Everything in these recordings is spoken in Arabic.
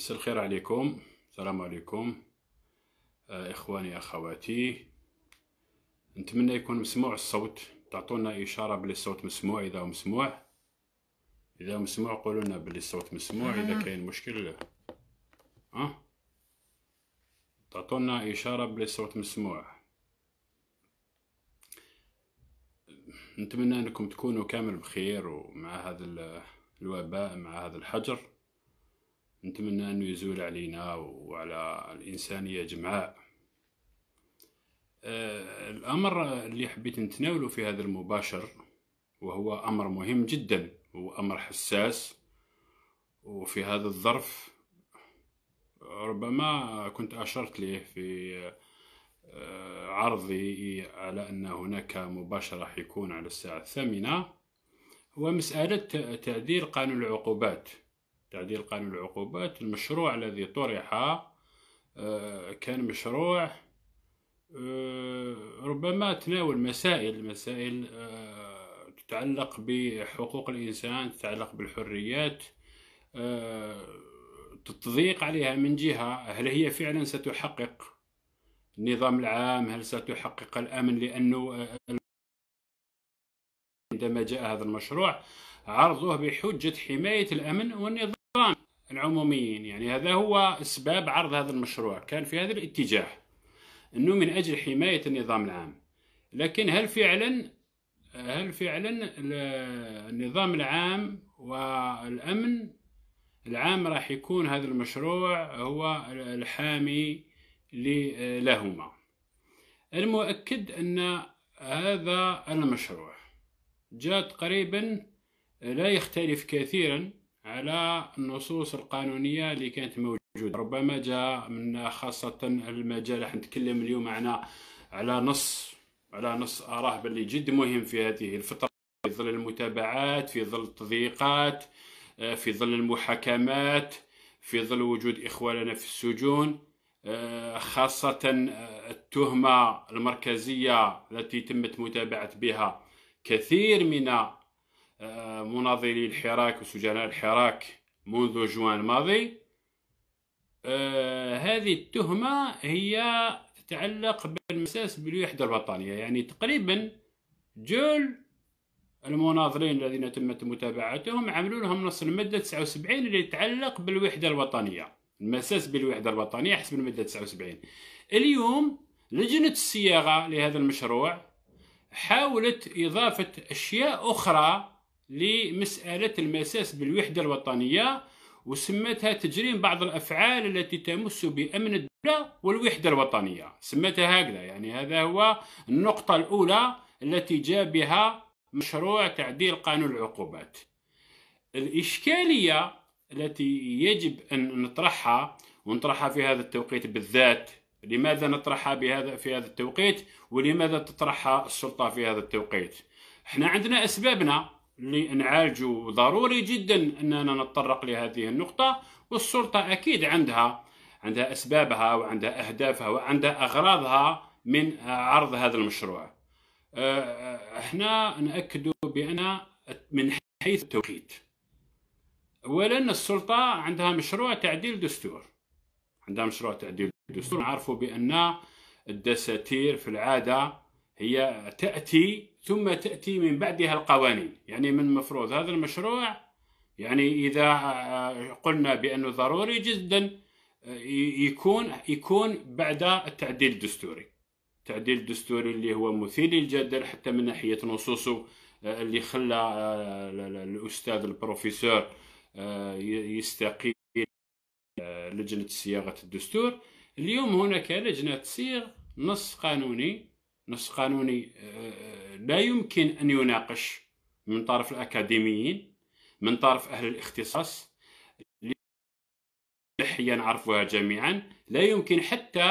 مساء الخير عليكم السلام عليكم آه، اخواني اخواتي نتمنى يكون مسموع الصوت تعطونا اشاره بلي الصوت مسموع اذا هو مسموع اذا هو مسموع قولوا لنا بلي الصوت مسموع اذا كاين مشكل اه تعطونا اشاره بلي الصوت مسموع نتمنى انكم تكونوا كامل بخير ومع هذا الوباء مع هذا الحجر نتمنى أنه يزول علينا وعلى الإنسانية جمعاء آه، الأمر اللي حبيت نتناوله في هذا المباشر وهو أمر مهم جدا وأمر حساس وفي هذا الظرف ربما كنت أشرت له في آه، عرضي على أن هناك مباشر راح يكون على الساعة الثامنة هو مسألة تعديل قانون العقوبات تعديل قانون العقوبات المشروع الذي طرح آه، كان مشروع آه، ربما تناول مسائل مسائل آه، تتعلق بحقوق الإنسان تتعلق بالحريات تضيق عليها من جهة هل هي فعلا ستحقق النظام العام هل ستحقق الأمن لأنه عندما جاء هذا المشروع عرضوه بحجة حماية الأمن والنظام العموميين يعني هذا هو اسباب عرض هذا المشروع كان في هذا الاتجاه انه من اجل حمايه النظام العام لكن هل فعلا هل فعلا النظام العام والامن العام راح يكون هذا المشروع هو الحامي لهما المؤكد ان هذا المشروع جاء تقريبا لا يختلف كثيرا على النصوص القانونية اللي كانت موجودة ربما جاء من خاصة المجال راح نتكلم اليوم معنا على نص على نص أراه باللي جد مهم في هذه الفترة في ظل المتابعات في ظل التضييقات آه، في ظل المحاكمات في ظل وجود إخواننا في السجون آه، خاصة آه، التهمة المركزية التي تمت متابعة بها كثير من آه، مناضلي الحراك وسجناء الحراك منذ جوان الماضي آه، هذه التهمة هي تتعلق بالمساس بالوحدة الوطنية يعني تقريبا جول المناظرين الذين تمت متابعتهم عملوا لهم نص المادة 79 اللي يتعلق بالوحدة الوطنية المساس بالوحدة الوطنية حسب المادة 79 اليوم لجنة الصياغة لهذا المشروع حاولت إضافة أشياء أخرى لمسألة المساس بالوحدة الوطنية وسمتها تجريم بعض الافعال التي تمس بامن الدوله والوحده الوطنيه سمتها هكذا يعني هذا هو النقطه الاولى التي جاء بها مشروع تعديل قانون العقوبات الاشكاليه التي يجب ان نطرحها ونطرحها في هذا التوقيت بالذات لماذا نطرحها بهذا في هذا التوقيت ولماذا تطرحها السلطه في هذا التوقيت احنا عندنا اسبابنا لنعالجه ضروري جدا أننا نتطرق لهذه النقطة والسلطة أكيد عندها عندها أسبابها وعندها أهدافها وعندها أغراضها من عرض هذا المشروع احنا أه، أه، نأكد بأن من حيث التوقيت أولا السلطة عندها مشروع تعديل دستور عندها مشروع تعديل دستور نعرفوا بأن الدساتير في العادة هي تأتي ثم تأتي من بعدها القوانين يعني من المفروض هذا المشروع يعني إذا آه، قلنا بأنه ضروري جدا آه، يكون يكون بعد التعديل الدستوري التعديل الدستوري اللي هو مثير للجدل حتى من ناحية نصوصه آه، اللي خلى الأستاذ البروفيسور يستقيل لجنة صياغة الدستور اليوم هناك لجنة تصيغ نص قانوني نص قانوني آه، لا يمكن أن يناقش من طرف الأكاديميين من طرف أهل الاختصاص لحيا نعرفها جميعا لا يمكن حتى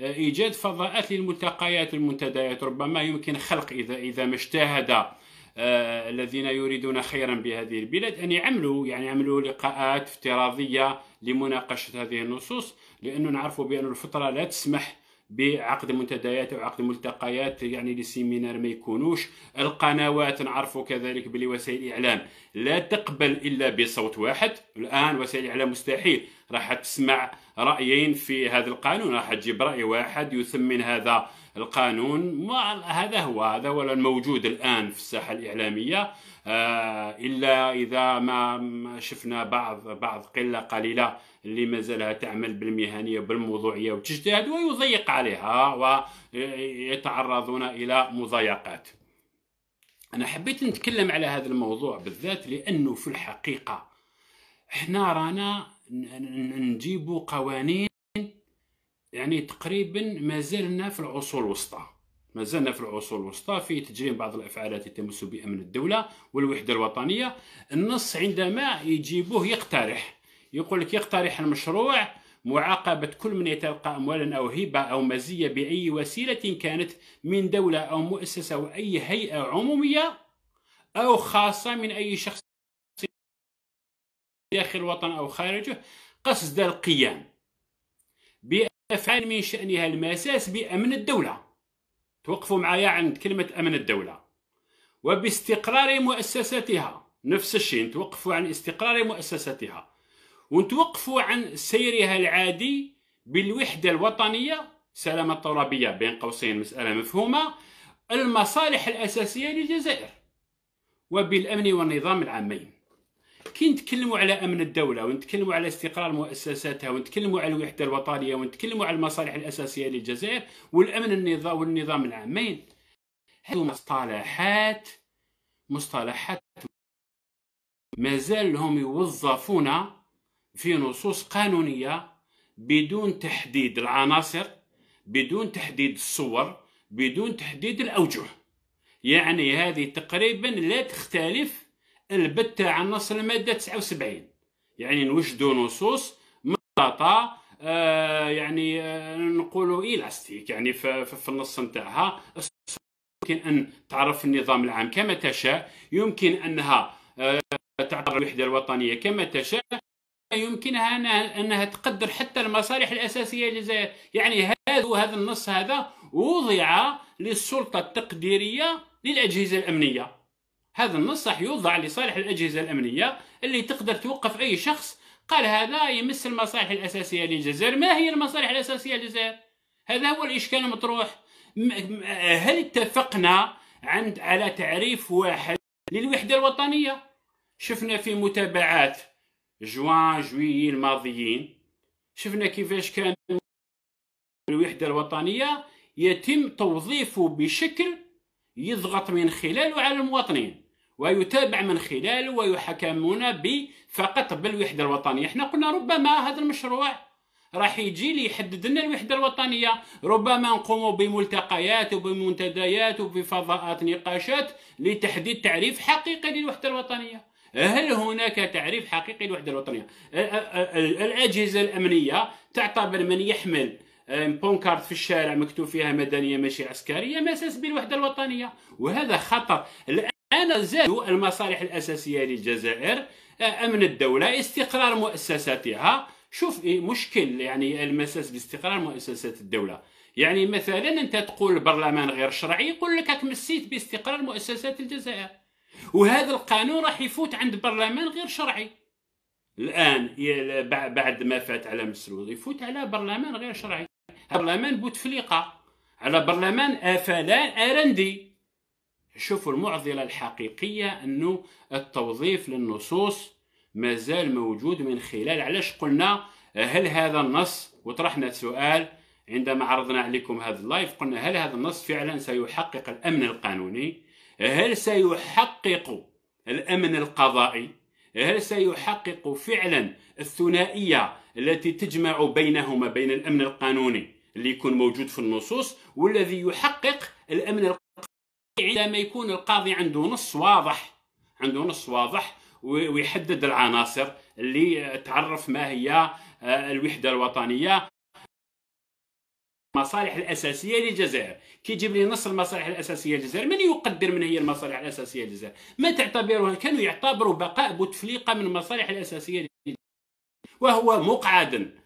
آه، إيجاد فضاءات للملتقيات المنتديات ربما يمكن خلق إذا إذا ما اجتهد آه، الذين يريدون خيرا بهذه البلاد أن يعملوا يعني يعملوا لقاءات افتراضية لمناقشة هذه النصوص لأنه نعرف بأن الفطرة لا تسمح بعقد منتديات او عقد ملتقيات يعني سيمينار ما يكونوش القنوات نعرفوا كذلك بلي وسائل الاعلام لا تقبل الا بصوت واحد الان وسائل الاعلام مستحيل راح تسمع رايين في هذا القانون راح تجيب راي واحد يثمن هذا القانون ما هذا هو هذا هو الموجود الان في الساحه الاعلاميه آه، الا اذا ما شفنا بعض بعض قله قليله اللي مازالها تعمل بالمهنيه بالموضوعيه وتجتهد ويضيق عليها ويتعرضون الى مضايقات انا حبيت نتكلم على هذا الموضوع بالذات لانه في الحقيقه احنا رانا نجيب قوانين يعني تقريبا مازلنا في العصور الوسطى مازلنا في العصور الوسطى في تجريم بعض الافعالات تمس بامن الدوله والوحده الوطنيه النص عندما يجيبوه يقترح يقول لك يقترح المشروع معاقبة كل من يتلقى أموالا أو هبة أو مزية بأي وسيلة كانت من دولة أو مؤسسة أو أي هيئة عمومية أو خاصة من أي شخص داخل الوطن أو خارجه قصد القيام بأفعال من شأنها المساس بأمن الدولة توقفوا معايا عند كلمة أمن الدولة وباستقرار مؤسساتها نفس الشيء نتوقفوا عن استقرار مؤسساتها ونتوقفوا عن سيرها العادي بالوحدة الوطنية سلامة الترابية بين قوسين مسألة مفهومة المصالح الأساسية للجزائر وبالأمن والنظام العامين كي نتكلموا على امن الدوله ونتكلموا على استقرار مؤسساتها ونتكلموا على الوحده الوطنيه ونتكلموا على المصالح الاساسيه للجزائر والامن النظام والنظام العامين هذو مصطلحات مصطلحات مازال هم يوظفون في نصوص قانونيه بدون تحديد العناصر بدون تحديد الصور بدون تحديد الاوجه يعني هذه تقريبا لا تختلف البت تاع نص الماده 79 يعني نوجدوا نصوص مطاطة آه يعني آه نقولوا إيلاستيك يعني في النص نتاعها يمكن ان تعرف النظام العام كما تشاء يمكن انها آه الوحده الوطنيه كما تشاء يمكنها انها تقدر حتى المصالح الاساسيه للجزائر يعني هذا هذا النص هذا وضع للسلطه التقديريه للاجهزه الامنيه هذا النص راح يوضع لصالح الأجهزة الأمنية اللي تقدر توقف أي شخص قال هذا يمس المصالح الأساسية للجزائر ما هي المصالح الأساسية للجزائر؟ هذا هو الإشكال المطروح هل اتفقنا عند على تعريف واحد للوحدة الوطنية شفنا في متابعات جوان جويي الماضيين شفنا كيفاش كان الوحدة الوطنية يتم توظيفه بشكل يضغط من خلاله على المواطنين ويتابع من خلاله ويحكمون فقط بالوحدة الوطنية احنا قلنا ربما هذا المشروع راح يجي لي يحدد لنا الوحده الوطنيه ربما نقوم بملتقيات وبمنتديات وبفضاءات نقاشات لتحديد تعريف حقيقي للوحده الوطنيه هل هناك تعريف حقيقي للوحده الوطنيه الاجهزه الامنيه تعتبر من يحمل بونكارت في الشارع مكتوب فيها مدنيه ماشي عسكريه مساس بالوحده الوطنيه وهذا خطر الان زادوا المصالح الاساسيه للجزائر امن الدوله استقرار مؤسساتها شوف إيه، مشكل يعني المساس باستقرار مؤسسات الدوله يعني مثلا انت تقول البرلمان غير شرعي يقول لك مسيت باستقرار مؤسسات الجزائر وهذا القانون راح يفوت عند برلمان غير شرعي الان بعد ما فات على مسرور يفوت على برلمان غير شرعي برلمان بوتفليقة على برلمان أفلان أرندي شوفوا المعضلة الحقيقية أنه التوظيف للنصوص مازال موجود من خلال علاش قلنا هل هذا النص وطرحنا سؤال عندما عرضنا عليكم هذا اللايف قلنا هل هذا النص فعلا سيحقق الأمن القانوني هل سيحقق الأمن القضائي هل سيحقق فعلا الثنائية التي تجمع بينهما بين الأمن القانوني اللي يكون موجود في النصوص والذي يحقق الامن القطعي عندما يكون القاضي عنده نص واضح عنده نص واضح ويحدد العناصر اللي تعرف ما هي آه، الوحده الوطنيه المصالح الاساسيه للجزائر كي يجيب لي نص المصالح الاساسيه للجزائر من يقدر من هي المصالح الاساسيه للجزائر ما تعتبروها كانوا يعتبروا بقاء بوتفليقه من المصالح الاساسيه للجزائر وهو مقعد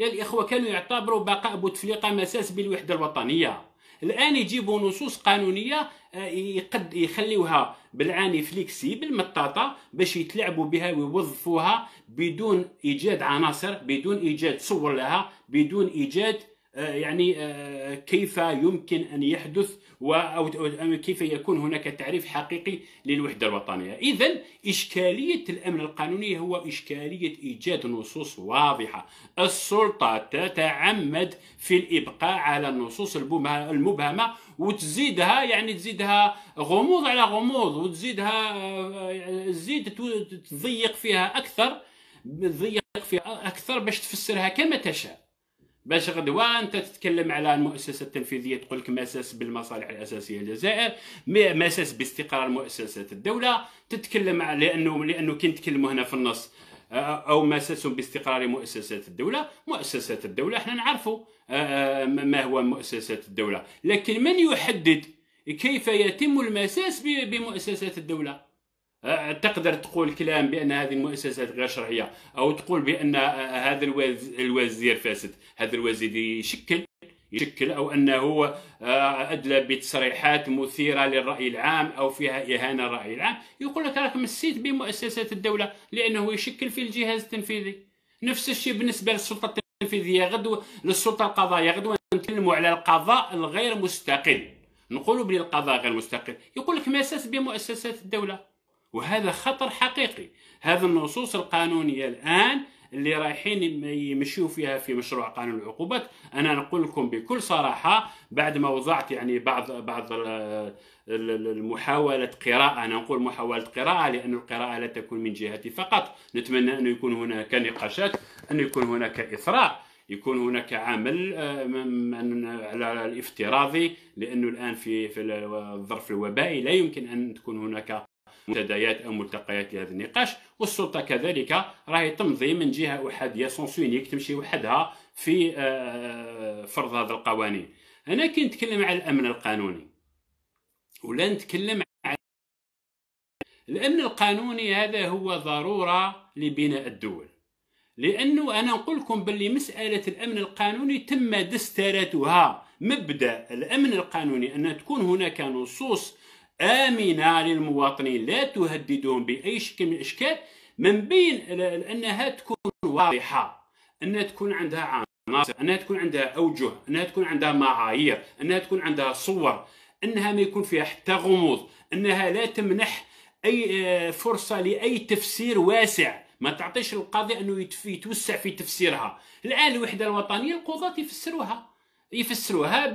يا الإخوة كانوا يعتبروا بقاء بوتفليقة مساس بالوحدة الوطنية الآن يجيبوا نصوص قانونية آه، يقد يخليوها بالعاني فليكسيبل مطاطة باش يتلعبوا بها ويوظفوها بدون إيجاد عناصر بدون إيجاد صور لها بدون إيجاد آه، يعني آه، كيف يمكن ان يحدث او كيف يكون هناك تعريف حقيقي للوحده الوطنيه اذا اشكاليه الامن القانوني هو اشكاليه ايجاد نصوص واضحه السلطه تتعمد في الابقاء على النصوص المبهمه وتزيدها يعني تزيدها غموض على غموض وتزيدها آه، تزيد تضيق فيها اكثر تضيق فيها اكثر باش تفسرها كما تشاء باش غدوه انت تتكلم على المؤسسه التنفيذيه تقول لك مساس بالمصالح الاساسيه للجزائر مساس باستقرار مؤسسات الدوله تتكلم على لانه لانه كي نتكلموا هنا في النص آه، آه، او مساس باستقرار مؤسسات الدوله مؤسسات الدوله احنا نعرفوا آه، ما هو مؤسسات الدوله لكن من يحدد كيف يتم المساس بمؤسسات الدوله تقدر تقول كلام بان هذه المؤسسات غير شرعيه او تقول بان هذا الوزير فاسد هذا الوزير يشكل يشكل او انه آه، ادلى بتصريحات مثيره للراي العام او فيها اهانه للراي العام يقول لك راك مسيت بمؤسسات الدوله لانه يشكل في الجهاز التنفيذي نفس الشيء بالنسبه للسلطه التنفيذيه غدوه للسلطه القضائيه غدوه نتكلموا على القضاء الغير مستقل نقولوا بلي القضاء غير مستقل يقول لك مساس بمؤسسات الدوله وهذا خطر حقيقي هذه النصوص القانونيه الان اللي رايحين يمشيوا فيها في مشروع قانون العقوبات انا نقول لكم بكل صراحه بعد ما وضعت يعني بعض بعض المحاولة قراءة أنا أقول محاولة قراءة لأن القراءة لا تكون من جهتي فقط نتمنى أن يكون هناك نقاشات أن يكون هناك إثراء يكون هناك عمل آه، على الافتراضي لانه الان في في الظرف الوبائي لا يمكن ان تكون هناك منتديات او ملتقيات لهذا النقاش والسلطه كذلك راهي تمضي من جهه احاديه سونسونيك تمشي وحدها في آه، فرض هذه القوانين انا كي نتكلم على الامن القانوني ولا نتكلم على الامن القانوني هذا هو ضروره لبناء الدول لانه انا نقول لكم باللي مساله الامن القانوني تم دسترتها مبدا الامن القانوني ان تكون هناك نصوص آمنة للمواطنين لا تهددهم بأي شكل من الإشكال من بين أنها تكون واضحة أنها تكون عندها عناصر أنها تكون عندها أوجه أنها تكون عندها معايير أنها تكون عندها صور أنها ما يكون فيها حتى غموض أنها لا تمنح أي آه، فرصة لأي تفسير واسع ما تعطيش القاضي أنه يتوسع في تفسيرها الآن الوحدة الوطنية القضاة يفسروها يفسروها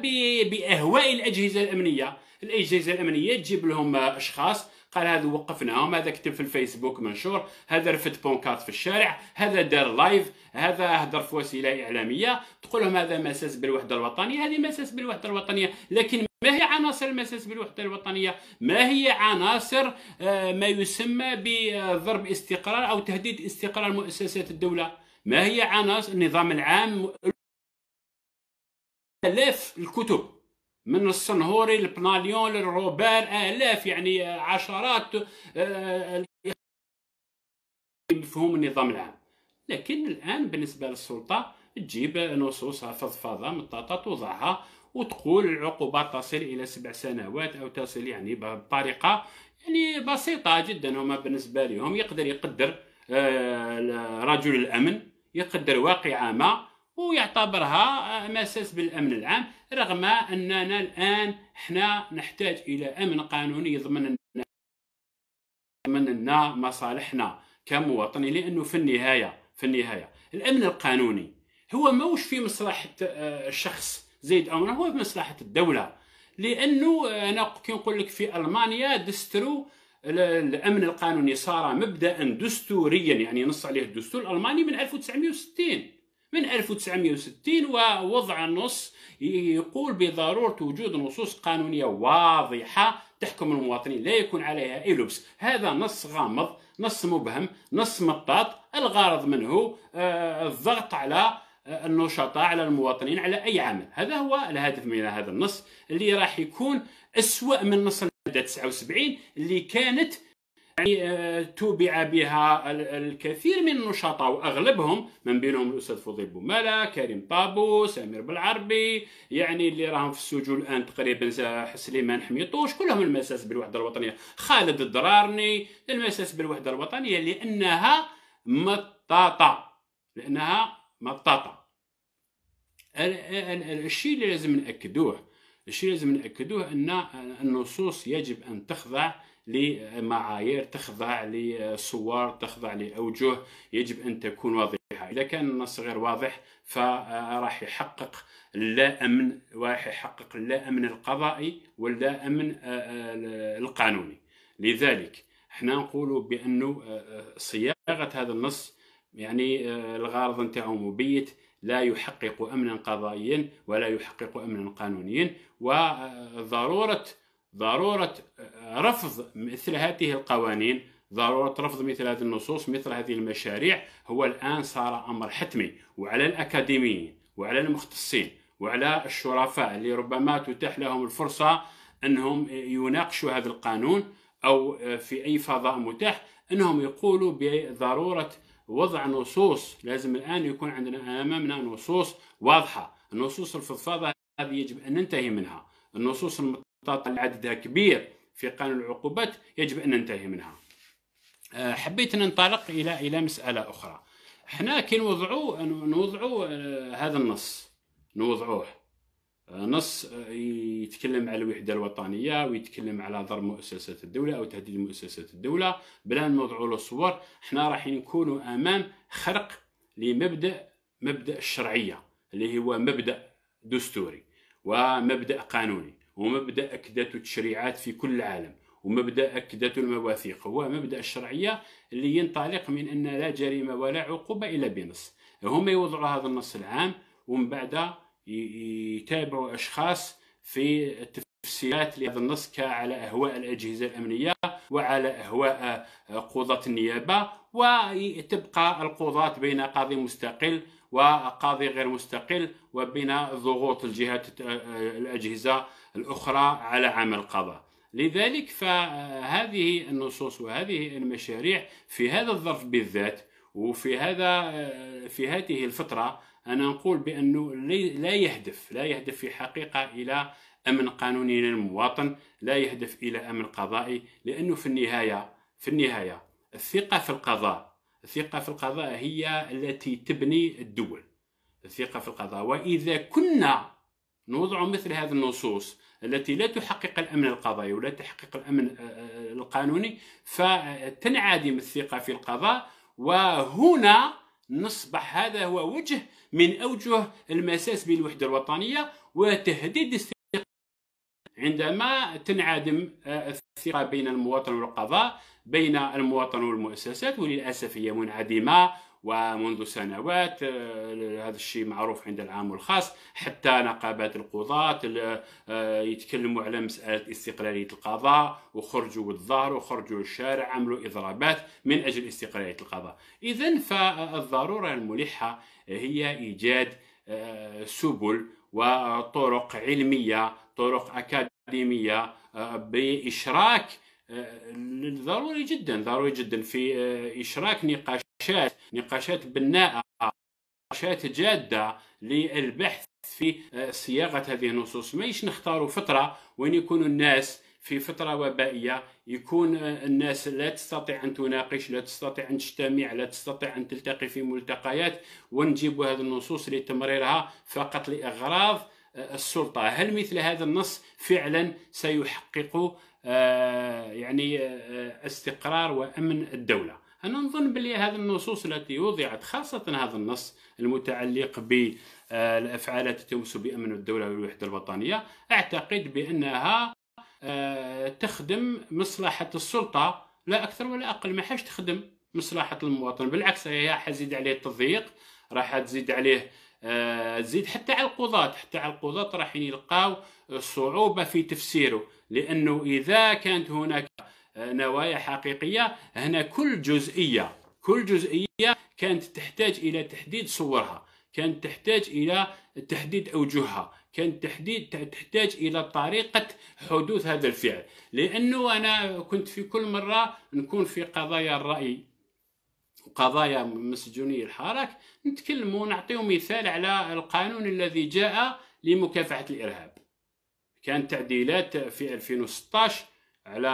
باهواء الاجهزه الامنيه الاجهزه الامنيه تجيب لهم اشخاص قال هذا وقفناهم هذا كتب في الفيسبوك منشور هذا رفد بونكارت في الشارع هذا دار لايف هذا هدر في وسيله اعلاميه تقول لهم هذا مساس بالوحده الوطنيه هذه مساس بالوحده الوطنيه لكن ما هي عناصر المساس بالوحده الوطنيه ما هي عناصر آه، ما يسمى بضرب استقرار او تهديد استقرار مؤسسات الدوله ما هي عناصر النظام العام آلاف الكتب من الصنهوري لبناليون للروبير آلاف يعني عشرات مفهوم آه، النظام العام لكن الآن بالنسبة للسلطة تجيب نصوصها فضفاضة مطاطة توضعها وتقول العقوبات تصل إلى سبع سنوات أو تصل يعني بطريقة يعني بسيطة جدا هما بالنسبة لهم يقدر يقدر آه، رجل الأمن يقدر واقعة ما ويعتبرها مساس بالامن العام رغم اننا الان حنا نحتاج الى امن قانوني يضمن لنا يضمن لنا مصالحنا كمواطنين لانه في النهايه في النهايه الامن القانوني هو ماهوش في مصلحه آه، الشخص زيد امره هو في مصلحه الدوله لانه آه، انا كي نقول لك في المانيا دستروا الامن القانوني صار مبدا دستوريا يعني نص عليه الدستور الالماني من 1960 من 1960 ووضع النص يقول بضرورة وجود نصوص قانونية واضحة تحكم المواطنين لا يكون عليها لبس هذا نص غامض نص مبهم نص مطاط الغرض منه آه، الضغط على آه، النشطاء على المواطنين على أي عمل هذا هو الهدف من هذا النص اللي راح يكون أسوأ من نص المادة 79 اللي كانت يعني آه، توبع بها الكثير من النشطاء واغلبهم من بينهم الاستاذ فضيل بومالا كريم طابو سمير بالعربي يعني اللي راهم في السجون الان تقريبا سليمان حميطوش كلهم المساس بالوحده الوطنيه خالد الدرارني المساس بالوحده الوطنيه لانها مطاطه لانها مطاطه الشيء اللي لازم ناكدوه الشيء لازم ناكدوه ان النصوص يجب ان تخضع لمعايير تخضع لصور تخضع لاوجه يجب ان تكون واضحه اذا كان النص غير واضح فراح يحقق لا امن وراح يحقق لا امن القضائي ولا امن آه، آه، القانوني لذلك احنا نقولوا بانه آه، صياغه هذا النص يعني الغرض نتاعو مبيت لا يحقق امنا قضائيا ولا يحقق امنا قانونيا وضروره ضروره رفض مثل هذه القوانين ضروره رفض مثل هذه النصوص مثل هذه المشاريع هو الان صار امر حتمي وعلى الاكاديميين وعلى المختصين وعلى الشرفاء اللي ربما تتاح لهم الفرصه انهم يناقشوا هذا القانون او في اي فضاء متاح انهم يقولوا بضروره وضع نصوص لازم الآن يكون عندنا أمامنا نصوص واضحة النصوص الفضفاضة هذه يجب أن ننتهي منها النصوص المطاطة اللي عددها كبير في قانون العقوبات يجب أن ننتهي منها آه، حبيت ننطلق إلى إلى مسألة أخرى احنا كي نوضعوا نوضعوا آه، هذا النص نوضعوه نص آه، يتكلم على الوحده الوطنيه ويتكلم على ضرب مؤسسات الدوله او تهديد مؤسسات الدوله بلا نوضعوا له صور حنا راح نكونوا امام خرق لمبدا مبدا الشرعيه اللي هو مبدا دستوري ومبدا قانوني ومبدا اكدته التشريعات في كل العالم ومبدا اكدته المواثيق هو مبدا الشرعيه اللي ينطلق من ان لا جريمه ولا عقوبه الا بنص هم يوضعوا هذا النص العام ومن بعد يتابعوا أشخاص في التفسيرات لهذا النص على أهواء الأجهزة الأمنية وعلى أهواء قضاة النيابة وتبقى القضاة بين قاضي مستقل وقاضي غير مستقل وبين ضغوط الجهات آه، آه، الأجهزة الأخرى على عمل القضاء لذلك فهذه النصوص وهذه المشاريع في هذا الظرف بالذات وفي هذا آه، في هذه الفترة أنا نقول بأنه لا يهدف لا يهدف في حقيقة إلى أمن قانوني للمواطن لا يهدف إلى أمن قضائي لأنه في النهاية في النهاية الثقة في القضاء الثقة في القضاء هي التي تبني الدول الثقة في القضاء وإذا كنا نوضع مثل هذه النصوص التي لا تحقق الامن القضائي ولا تحقق الامن آه، آه، القانوني فتنعدم الثقه في القضاء وهنا نصبح هذا هو وجه من أوجه المساس بالوحدة الوطنية وتهديد الثقة عندما تنعدم آه، الثقة بين المواطن والقضاء بين المواطن والمؤسسات وللأسف هي منعدمة ومنذ سنوات آه، هذا الشيء معروف عند العام والخاص حتى نقابات القضاة آه، يتكلموا على مسألة استقلالية القضاء وخرجوا الظهر وخرجوا الشارع عملوا إضرابات من أجل استقلالية القضاء إذا فالضرورة الملحة هي إيجاد آه، سبل وطرق علمية طرق أكاديمية آه، بإشراك آه، ضروري جدا ضروري جدا في إشراك نقاشات نقاشات بناءة نقاشات جادة للبحث في صياغة هذه النصوص ما نختاروا فترة وين يكونوا الناس في فترة وبائية يكون الناس لا تستطيع أن تناقش لا تستطيع أن تجتمع لا تستطيع أن تلتقي في ملتقيات ونجيب هذه النصوص لتمريرها فقط لأغراض السلطة هل مثل هذا النص فعلا سيحقق آه، يعني آه، استقرار وأمن الدولة أنا نظن بلي هذه النصوص التي وضعت خاصة هذا النص المتعلق بالأفعال آه، التي تمس بأمن الدولة والوحدة الوطنية أعتقد بأنها آه، تخدم مصلحة السلطة لا أكثر ولا أقل ما حاش تخدم مصلحة المواطن بالعكس هي حزيد عليه التضييق راح تزيد عليه آه، تزيد حتى على القضاة حتى على القضاة راح يلقاو صعوبة في تفسيره لأنه إذا كانت هناك آه، نوايا حقيقية هنا كل جزئية كل جزئية كانت تحتاج إلى تحديد صورها كانت تحتاج إلى تحديد أوجهها كان تحديد تحتاج الى طريقه حدوث هذا الفعل لانه انا كنت في كل مره نكون في قضايا الراي وقضايا مسجوني الحراك نتكلم ونعطيو مثال على القانون الذي جاء لمكافحه الارهاب كان تعديلات في 2016 على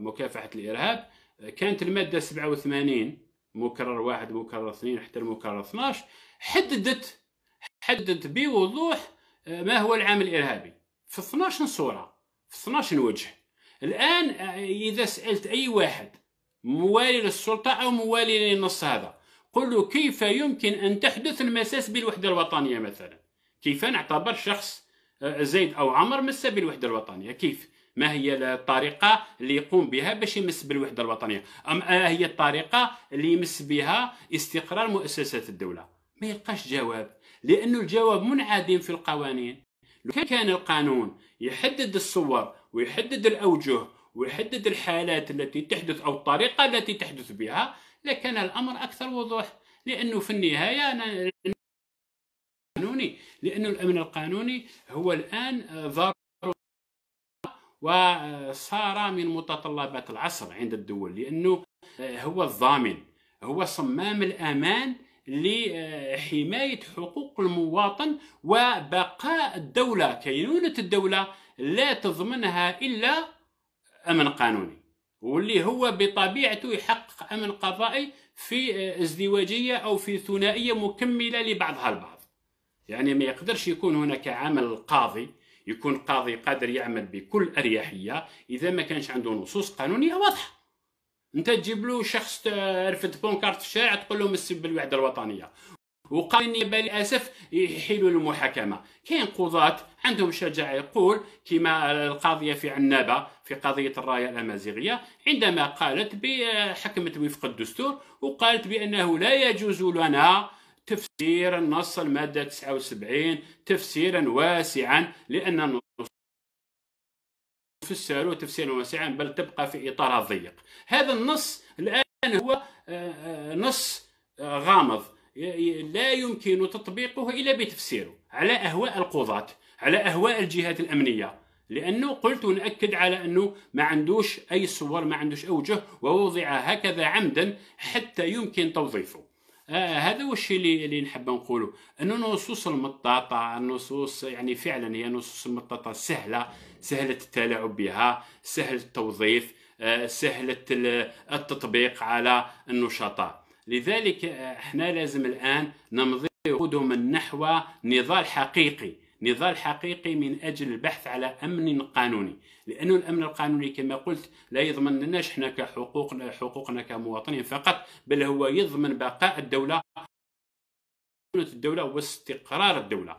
مكافحه الارهاب كانت الماده 87 مكرر واحد مكرر اثنين حتى المكرر 12 حددت حددت بوضوح آه، ما هو العمل الارهابي في 12 صوره في 12 وجه الان آه، اذا سالت اي واحد موالي للسلطه او موالي للنص هذا قل له كيف يمكن ان تحدث المساس بالوحده الوطنيه مثلا كيف نعتبر شخص آه، زيد او عمر مس بالوحده الوطنيه كيف ما هي الطريقه اللي يقوم بها باش يمس بالوحده الوطنيه ام هي الطريقه اللي يمس بها استقرار مؤسسات الدوله ما يلقاش جواب لأن الجواب منعدم في القوانين لو كان القانون يحدد الصور ويحدد الأوجه ويحدد الحالات التي تحدث أو الطريقة التي تحدث بها لكان الأمر أكثر وضوح لأنه في النهاية أنا قانوني لأن الأمن القانوني هو الآن ضرر وصار من متطلبات العصر عند الدول لأنه هو الضامن هو صمام الأمان لحماية حقوق المواطن وبقاء الدولة كينونة الدولة لا تضمنها إلا أمن قانوني واللي هو بطبيعته يحقق أمن قضائي في ازدواجية أو في ثنائية مكملة لبعضها البعض يعني ما يقدرش يكون هناك عمل قاضي يكون قاضي قادر يعمل بكل أريحية إذا ما كانش عنده نصوص قانونية واضحة انت تجيب له شخص رفد بونكارت في الشارع تقول له مسي بالوحده الوطنيه وقال بالاسف يحيلوا المحاكمه كاين قضاة عندهم شجاعه يقول كما القاضيه في عنابه في قضيه الرايه الامازيغيه عندما قالت بحكمت وفق الدستور وقالت بانه لا يجوز لنا تفسير النص الماده 79 تفسيرا واسعا لان النص تفسر تفسيرا واسعا بل تبقى في إطارها الضيق هذا النص الآن هو آه، آه، نص آه، غامض لا يمكن تطبيقه إلا بتفسيره على أهواء القضاة على أهواء الجهات الأمنية لأنه قلت ونأكد على أنه ما عندوش أي صور ما عندوش أوجه ووضع هكذا عمدا حتى يمكن توظيفه آه هذا هو الشيء اللي اللي نحب نقوله انه نصوص المطاطه النصوص يعني فعلا هي نصوص المطاطه سهله سهله التلاعب بها سهل التوظيف آه سهله التطبيق على النشطاء لذلك آه، احنا لازم الان نمضي قدما نحو نضال حقيقي نضال حقيقي من أجل البحث على أمن قانوني لأنه الأمن القانوني كما قلت لا يضمن لناش احنا كحقوقنا حقوقنا كمواطنين فقط بل هو يضمن بقاء الدولة الدولة واستقرار الدولة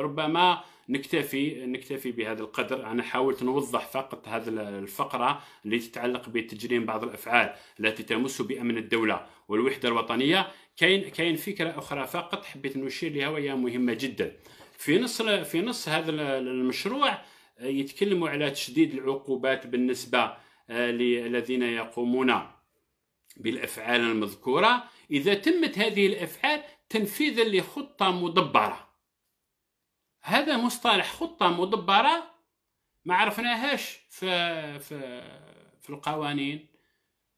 ربما نكتفي نكتفي بهذا القدر انا حاولت نوضح فقط هذه الفقره اللي تتعلق بتجريم بعض الافعال التي تمس بامن الدوله والوحده الوطنيه كاين كاين فكره اخرى فقط حبيت نشير لها وهي مهمه جدا في نص في نص هذا المشروع آه، يتكلموا على تشديد العقوبات بالنسبه آه، للذين يقومون بالافعال المذكوره اذا تمت هذه الافعال تنفيذا لخطه مدبره هذا مصطلح خطه مدبره ما عرفناهاش في في في القوانين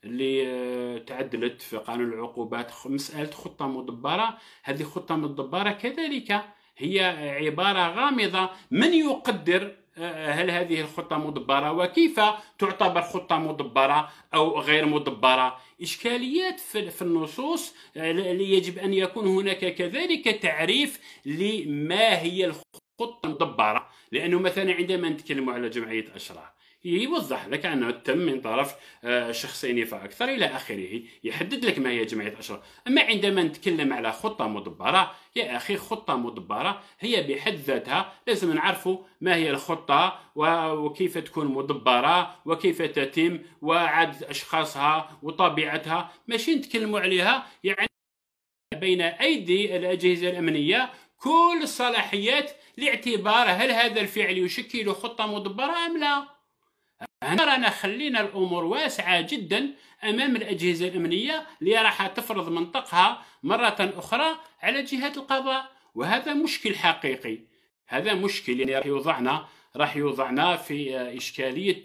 اللي آه، تعدلت في قانون العقوبات مسألة خطة مدبرة هذه خطة مدبرة كذلك هي عبارة غامضة من يقدر آه، هل هذه الخطة مدبرة وكيف تعتبر خطة مدبرة أو غير مدبرة إشكاليات في النصوص آه، يجب أن يكون هناك كذلك تعريف لما هي الخطة المدبرة لأنه مثلا عندما نتكلم على جمعية أشراف يوضح لك انه تم من طرف آه، شخصين فاكثر الى اخره يحدد لك ما هي جمعيه الاشراف اما عندما نتكلم على خطه مدبره يا اخي خطه مدبره هي بحد ذاتها لازم نعرفوا ما هي الخطه وكيف تكون مدبره وكيف تتم وعدد اشخاصها وطبيعتها ماشي نتكلموا عليها يعني بين ايدي الاجهزه الامنيه كل الصلاحيات لاعتبار هل هذا الفعل يشكل خطه مدبره ام لا هنا رانا خلينا الامور واسعه جدا امام الاجهزه الامنيه اللي راح تفرض منطقها مره اخرى على جهات القضاء وهذا مشكل حقيقي هذا مشكل يعني راح يوضعنا راح يوضعنا في اشكاليه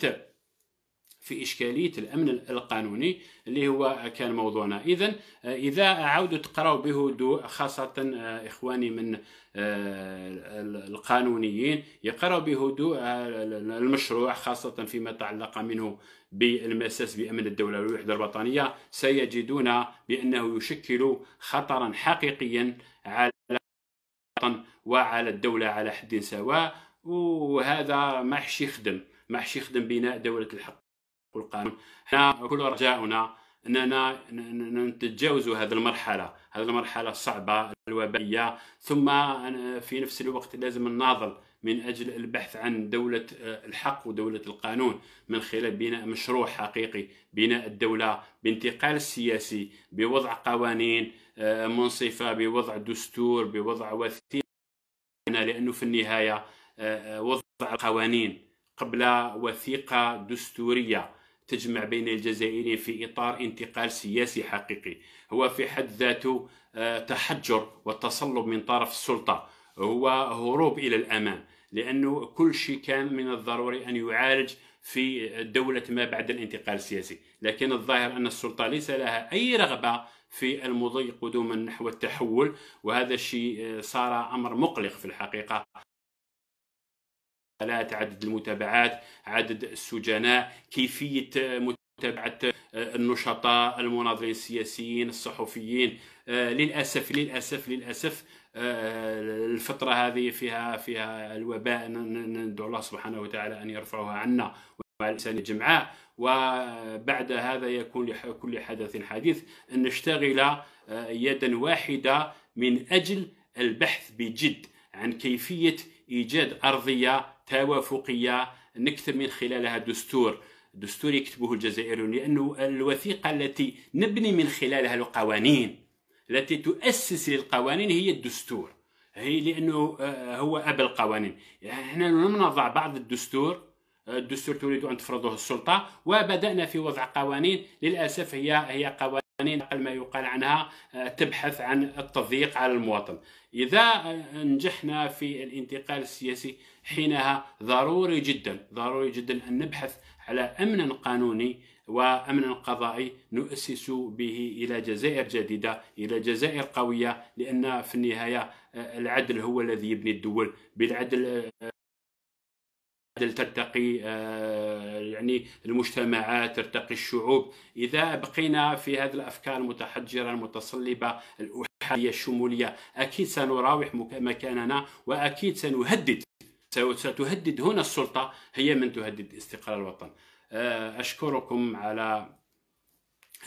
في إشكالية الأمن القانوني اللي هو كان موضوعنا آه، إذا إذا عودوا تقرأوا بهدوء خاصة آه، إخواني من آه، القانونيين يقرأوا بهدوء المشروع خاصة فيما تعلق منه بالمساس بأمن الدولة والوحدة الوطنية سيجدون بأنه يشكل خطرا حقيقيا على وعلى الدولة على حد سواء وهذا ما حش يخدم ما حش يخدم بناء دولة الحق والقانون احنا كل رجاؤنا اننا نتجاوز هذه المرحله هذه المرحله الصعبه الوبائيه ثم في نفس الوقت لازم نناضل من اجل البحث عن دوله الحق ودوله القانون من خلال بناء مشروع حقيقي بناء الدوله بانتقال السياسي بوضع قوانين منصفه بوضع دستور بوضع وثيقه لانه في النهايه وضع قوانين قبل وثيقه دستوريه تجمع بين الجزائريين في اطار انتقال سياسي حقيقي هو في حد ذاته آه، تحجر وتصلب من طرف السلطه هو هروب الى الامام لانه كل شيء كان من الضروري ان يعالج في دوله ما بعد الانتقال السياسي لكن الظاهر ان السلطه ليس لها اي رغبه في المضي قدوما نحو التحول وهذا الشيء آه، صار امر مقلق في الحقيقه الحالات عدد المتابعات عدد السجناء كيفية آه، متابعة آه، النشطاء المناظرين السياسيين الصحفيين آه، للأسف للأسف للأسف الفترة هذه فيها فيها الوباء ندعو الله سبحانه وتعالى أن يرفعها عنا وعلى الإنسان جمعاء وبعد هذا يكون لكل حدث حديث أن نشتغل يدا واحدة من أجل البحث بجد عن كيفية إيجاد أرضية توافقية نكتب من خلالها دستور دستور يكتبه الجزائريون لأنه الوثيقة التي نبني من خلالها القوانين التي تؤسس للقوانين هي الدستور هي لأنه آه، هو أب القوانين يعني احنا لم نضع بعض الدستور الدستور تريد أن تفرضه السلطة وبدأنا في وضع قوانين للأسف هي هي قوانين نقل يعني ما يقال عنها آه، تبحث عن التضييق على المواطن إذا آه، نجحنا في الانتقال السياسي حينها ضروري جدا ضروري جدا أن نبحث على أمن قانوني وأمن قضائي نؤسس به إلى جزائر جديدة إلى جزائر قوية لأن في النهاية آه، العدل هو الذي يبني الدول بالعدل ترتقي آه، يعني المجتمعات ترتقي الشعوب إذا بقينا في هذه الأفكار المتحجرة المتصلبة الأحادية الشمولية أكيد سنراوح مكاننا وأكيد سنهدد ستهدد هنا السلطة هي من تهدد استقرار الوطن آه، أشكركم على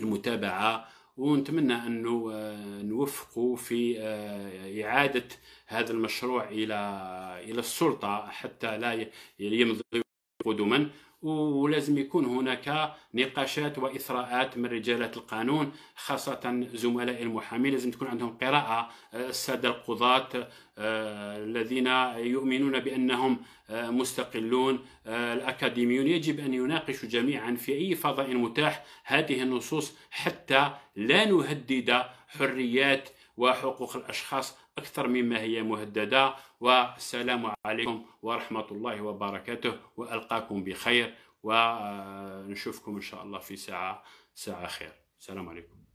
المتابعة ونتمنى انه آه، نوفقوا في آه، اعاده هذا المشروع الى الى السلطه حتى لا يمضي قدما ولازم يكون هناك نقاشات واثراءات من رجاله القانون خاصه زملاء المحامين لازم تكون عندهم قراءه آه، الساده القضاه آه، الذين يؤمنون بانهم آه، مستقلون الاكاديميون يجب ان يناقشوا جميعا في اي فضاء متاح هذه النصوص حتى لا نهدد حريات وحقوق الاشخاص أكثر مما هي مهددة والسلام عليكم ورحمة الله وبركاته وألقاكم بخير ونشوفكم إن شاء الله في ساعة ساعة خير السلام عليكم